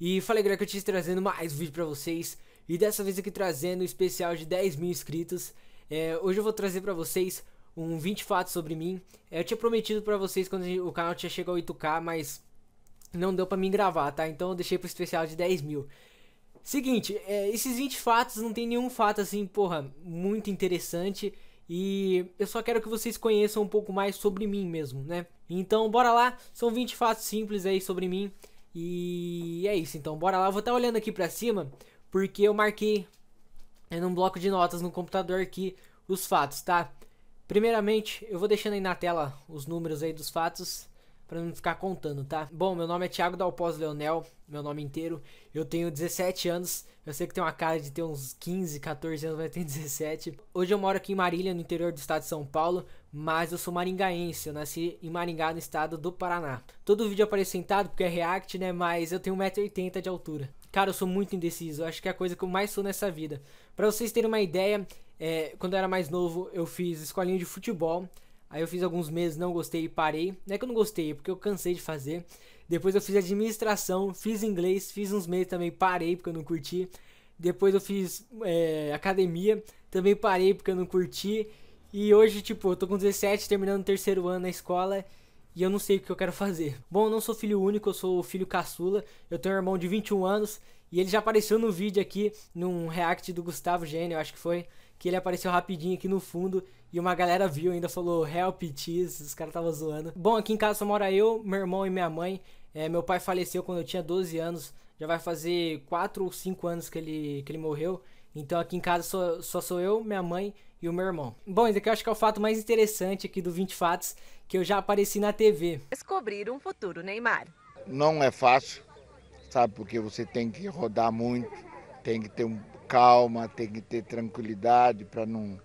E falei te trazendo mais um vídeo pra vocês E dessa vez aqui trazendo um especial de 10 mil inscritos é, Hoje eu vou trazer pra vocês um 20 fatos sobre mim é, Eu tinha prometido pra vocês quando o canal tinha chegado a 8k Mas não deu pra mim gravar, tá? Então eu deixei pro especial de 10 mil Seguinte, é, esses 20 fatos não tem nenhum fato assim, porra, muito interessante e eu só quero que vocês conheçam um pouco mais sobre mim mesmo, né? Então, bora lá, são 20 fatos simples aí sobre mim e é isso, então bora lá. Eu vou estar tá olhando aqui pra cima, porque eu marquei em um bloco de notas no computador aqui os fatos, tá? Primeiramente, eu vou deixando aí na tela os números aí dos fatos para não ficar contando, tá? Bom, meu nome é Thiago Dalpós Leonel, meu nome inteiro. Eu tenho 17 anos. Eu sei que tem uma cara de ter uns 15, 14 anos, mas tem 17. Hoje eu moro aqui em Marília, no interior do estado de São Paulo, mas eu sou maringaense, eu nasci em Maringá, no estado do Paraná. Todo vídeo aparece sentado porque é react, né, mas eu tenho 1,80m de altura. Cara, eu sou muito indeciso, eu acho que é a coisa que eu mais sou nessa vida. Para vocês terem uma ideia, é, quando eu era mais novo, eu fiz escolinha de futebol, aí eu fiz alguns meses, não gostei e parei. Não é que eu não gostei, é porque eu cansei de fazer. Depois eu fiz administração, fiz inglês, fiz uns meses também, parei porque eu não curti. Depois eu fiz é, academia, também parei porque eu não curti. E hoje, tipo, eu tô com 17, terminando o terceiro ano na escola e eu não sei o que eu quero fazer. Bom, eu não sou filho único, eu sou filho caçula. Eu tenho um irmão de 21 anos e ele já apareceu no vídeo aqui, num react do Gustavo Gênio, acho que foi, que ele apareceu rapidinho aqui no fundo e uma galera viu ainda falou help, cheese, os caras tava zoando. Bom, aqui em casa só mora eu, meu irmão e minha mãe. É, meu pai faleceu quando eu tinha 12 anos, já vai fazer 4 ou 5 anos que ele, que ele morreu. Então aqui em casa só, só sou eu, minha mãe e o meu irmão. Bom, esse aqui eu acho que é o fato mais interessante aqui do 20 Fatos que eu já apareci na TV. Descobrir um futuro Neymar. Não é fácil, sabe? Porque você tem que rodar muito, tem que ter um, calma, tem que ter tranquilidade para não.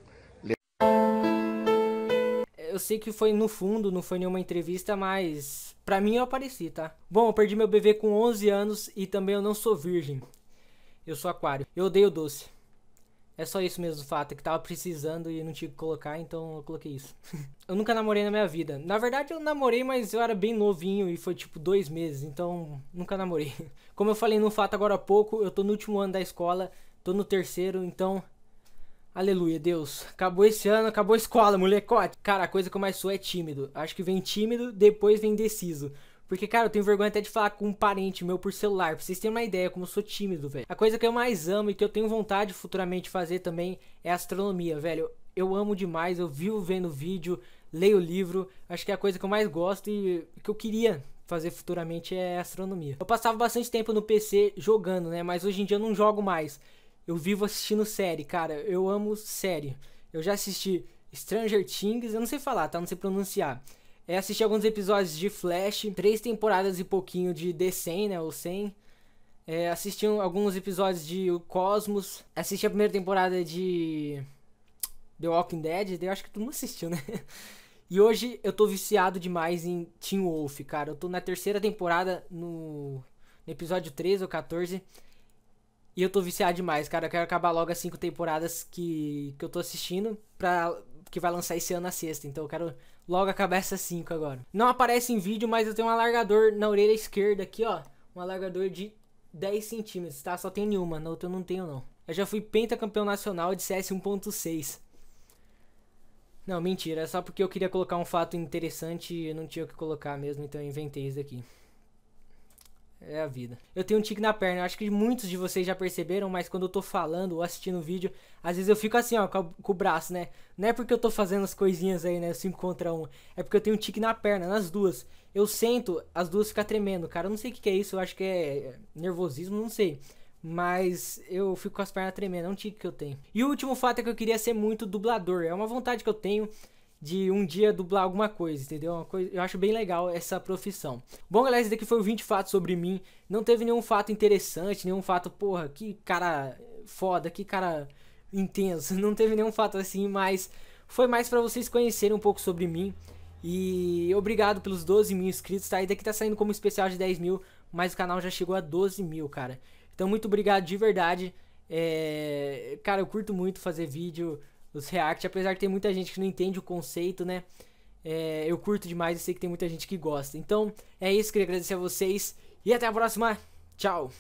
Eu sei que foi no fundo, não foi nenhuma entrevista, mas para mim eu apareci, tá? Bom, eu perdi meu bebê com 11 anos e também eu não sou virgem. Eu sou aquário. Eu odeio doce. É só isso mesmo, o fato, é que tava precisando e não tinha que colocar, então eu coloquei isso. eu nunca namorei na minha vida. Na verdade, eu namorei, mas eu era bem novinho e foi tipo dois meses, então nunca namorei. Como eu falei no fato agora há pouco, eu tô no último ano da escola, tô no terceiro, então. Aleluia, Deus. Acabou esse ano, acabou a escola, molecote. Cara, a coisa que eu mais sou é tímido. Acho que vem tímido, depois vem indeciso. Porque, cara, eu tenho vergonha até de falar com um parente meu por celular. Pra vocês terem uma ideia como eu sou tímido, velho. A coisa que eu mais amo e que eu tenho vontade futuramente fazer também é astronomia, velho. Eu amo demais, eu vivo vendo vídeo, leio livro. Acho que é a coisa que eu mais gosto e que eu queria fazer futuramente é astronomia. Eu passava bastante tempo no PC jogando, né? Mas hoje em dia eu não jogo mais. Eu vivo assistindo série, cara. Eu amo série. Eu já assisti Stranger Things, eu não sei falar, tá? Não sei pronunciar. É, assisti alguns episódios de Flash, três temporadas e pouquinho de The 100, né? Ou 100. É, assisti alguns episódios de o Cosmos. Assisti a primeira temporada de The Walking Dead. Eu acho que tu não assistiu, né? E hoje eu tô viciado demais em Teen Wolf, cara. Eu tô na terceira temporada, no, no episódio 13 ou 14. E eu tô viciado demais, cara. Eu quero acabar logo as cinco temporadas que, que eu tô assistindo pra que vai lançar esse ano na sexta. Então eu quero logo acabar essa 5 agora. Não aparece em vídeo, mas eu tenho um alargador na orelha esquerda aqui, ó. Um alargador de 10 centímetros, tá? Só tenho nenhuma, na outra eu não tenho não. Eu já fui pentacampeão nacional de CS 1.6. Não, mentira, é só porque eu queria colocar um fato interessante e não tinha o que colocar mesmo, então eu inventei isso aqui. É a vida. Eu tenho um tique na perna. Acho que muitos de vocês já perceberam, mas quando eu tô falando ou assistindo o vídeo, às vezes eu fico assim, ó, com, o braço, né? Não é porque eu tô fazendo as coisinhas aí, né? 5 contra 1. Um. É porque eu tenho um tique na perna, nas duas. Eu sento, as duas ficam tremendo. Cara, eu não sei o que, que é isso. Eu acho que é, é nervosismo, não sei. Mas eu fico com as pernas tremendo. É um tique que eu tenho. E o último fato é que eu queria ser muito dublador. É uma vontade que eu tenho de um dia dublar alguma coisa, entendeu? É uma coisa, eu acho bem legal essa profissão. Bom, galera, esse daqui foi o 20 fatos sobre mim. Não teve nenhum fato interessante, nenhum fato, porra, que cara foda, que cara intenso. Não teve nenhum fato assim, mas foi mais para vocês conhecerem um pouco sobre mim. E obrigado pelos 12 mil inscritos, tá? E daqui tá saindo como especial de 10 mil, mas o canal já chegou a 12 mil, cara. Então, muito obrigado de verdade. É... Cara, eu curto muito fazer vídeo os React, apesar de ter muita gente que não entende o conceito, né? É, eu curto demais e sei que tem muita gente que gosta. Então é isso, queria agradecer a vocês e até a próxima. Tchau!